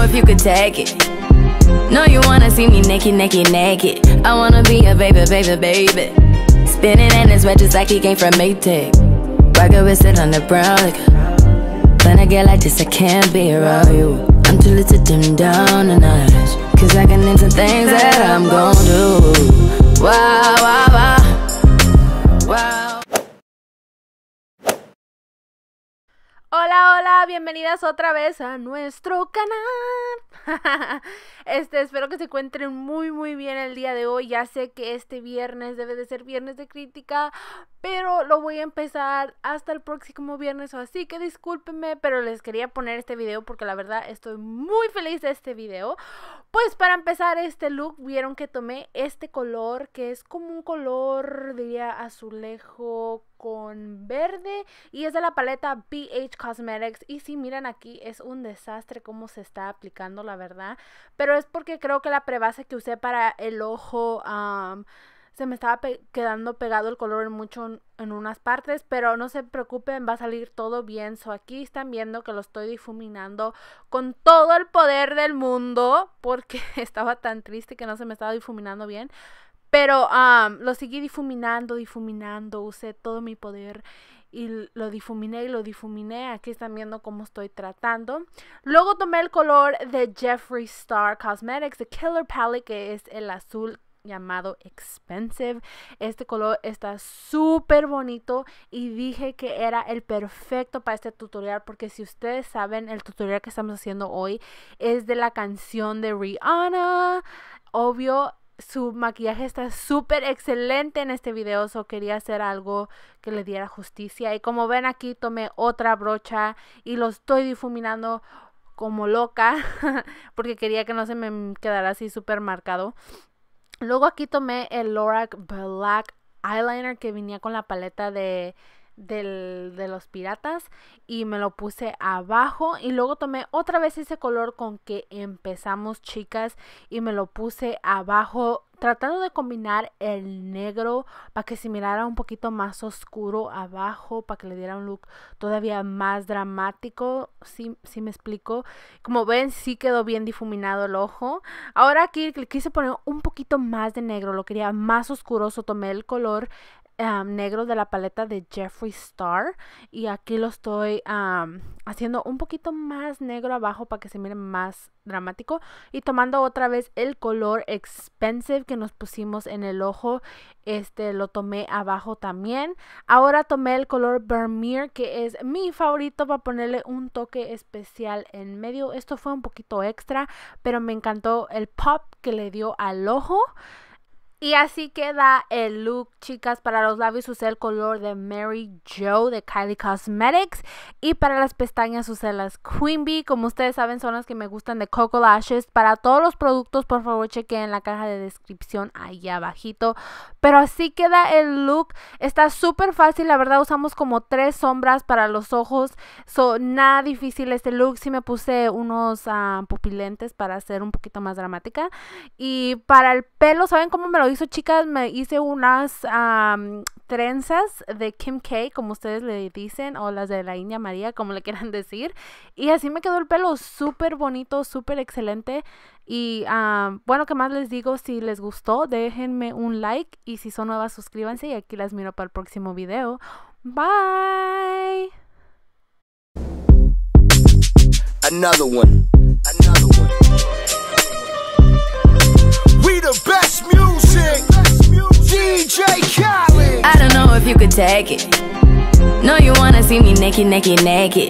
know if you could take it. No, you wanna see me naked, naked, naked. I wanna be a baby, baby, baby. Spinning in his red just like he came from Maytag. got with sit on the brown Like, When I get like this, I can't be around you. I'm too little to dim down the notch. Cause I can into things that I'm gon' do. Wow, wow, wow. Hola, hola, bienvenidas otra vez a nuestro canal. este, espero que se encuentren muy, muy bien el día de hoy. Ya sé que este viernes debe de ser viernes de crítica, pero lo voy a empezar hasta el próximo viernes o así que discúlpenme, pero les quería poner este video porque la verdad estoy muy feliz de este video. Pues para empezar este look, vieron que tomé este color que es como un color, diría, azulejo con verde y es de la paleta BH Cosmetics y si miran aquí es un desastre cómo se está aplicando la verdad, pero es porque creo que la prebase que usé para el ojo se me estaba quedando pegado el color en mucho en unas partes, pero no se preocupen, va a salir todo bien. So aquí están viendo que lo estoy difuminando con todo el poder del mundo porque estaba tan triste que no se me estaba difuminando bien. Pero lo seguí difuminando, difuminando, usé todo mi poder y lo difuminé y lo difuminé. Aquí están viendo cómo estoy tratando. Luego tomé el color de Jeffree Star Cosmetics, The Killer Palette, que es el azul llamado Expensive. Este color está súper bonito y dije que era el perfecto para este tutorial porque si ustedes saben, el tutorial que estamos haciendo hoy es de la canción de Rihanna. Obvio, su maquillaje está súper excelente en este video, so quería hacer algo que le diera justicia. Y como ven aquí, tomé otra brocha y lo estoy difuminando como loca porque quería que no se me quedara así súper marcado. Luego aquí tomé el Lorac Black Eyeliner que venía con la paleta de, de los piratas y me lo puse abajo y luego tomé otra vez ese color con que empezamos chicas y me lo puse abajo tratando de combinar el negro para que se mirara un poquito más oscuro abajo, para que le diera un look todavía más dramático, si, me explico. Como ven, sí quedó bien difuminado el ojo. Ahora aquí le quise poner un poquito más de negro, lo quería más oscuro, so tomé el color negro de la paleta de Jeffree Star y aquí lo estoy haciendo un poquito más negro abajo para que se mire más dramático y tomando otra vez el color expensive que nos pusimos en el ojo este lo tomé abajo también ahora tomé el color Vermeer que es mi favorito para ponerle un toque especial en medio esto fue un poquito extra pero me encantó el pop que le dio al ojo y así queda el look, chicas. Para los labios usé el color de Mary Joe de Kylie Cosmetics. Y para las pestañas usé las Queen Bee. Como ustedes saben, son las que me gustan de Coco Lashes. Para todos los productos, por favor, chequen la caja de descripción ahí abajito. Pero así queda el look. Está súper fácil. La verdad, usamos como tres sombras para los ojos. nada difícil este look. Sí me puse unos ah, pupilentes para hacer un poquito más dramática. Y para el pelo, ¿saben cómo me lo hizo chicas, me hice unas trenzas de Kim K, como ustedes le dicen, o las de la India María, como le quieran decir. Y así me quedó el pelo súper bonito, súper excelente. Y bueno, que más les digo? Si les gustó, déjenme un like. Y si son nuevas, suscríbanse. Y aquí las miro para el próximo video. Bye. Another one. Another one. We the you could take it. No, you wanna see me naked, naked, naked.